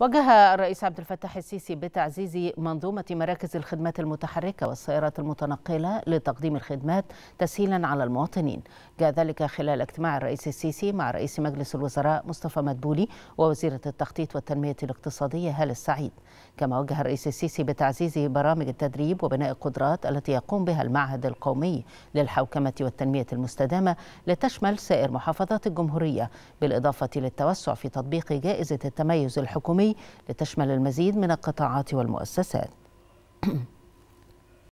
وجه الرئيس عبد الفتاح السيسي بتعزيز منظومة مراكز الخدمات المتحركة والسيارات المتنقلة لتقديم الخدمات تسهيلا على المواطنين جاء ذلك خلال اجتماع الرئيس السيسي مع رئيس مجلس الوزراء مصطفى مدبولي ووزيرة التخطيط والتنمية الاقتصادية هالة السعيد كما وجه الرئيس السيسي بتعزيز برامج التدريب وبناء القدرات التي يقوم بها المعهد القومي للحوكمة والتنمية المستدامة لتشمل سائر محافظات الجمهورية بالإضافة للتوسع في تطبيق جائزة التميز الحكومي الحكومي لتشمل المزيد من القطاعات والمؤسسات